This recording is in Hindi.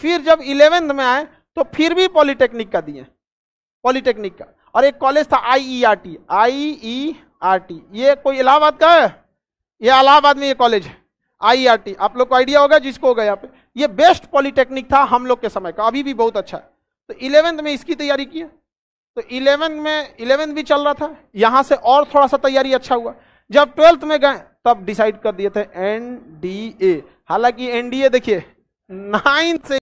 फिर जब इलेवेंथ में आए तो फिर भी पॉलिटेक्निक का दिए पॉलिटेक्निक का और एक कॉलेज था आईईआरटी आईईआरटी e e ये कोई इलाहाबाद का है ये इलाहाबाद में ये कॉलेज है आईईआरटी e आप लोग को आइडिया होगा जिसको होगा यहाँ पे ये बेस्ट पॉलिटेक्निक था हम लोग के समय का अभी भी बहुत अच्छा है तो इलेवेंथ में इसकी तैयारी की तो इलेवेंथ में इलेवेंथ भी चल रहा था यहाँ से और थोड़ा सा तैयारी अच्छा हुआ जब ट्वेल्थ में गए तब डिसाइड कर दिए थे एनडीए हालांकि एनडीए देखिए नाइन्थ से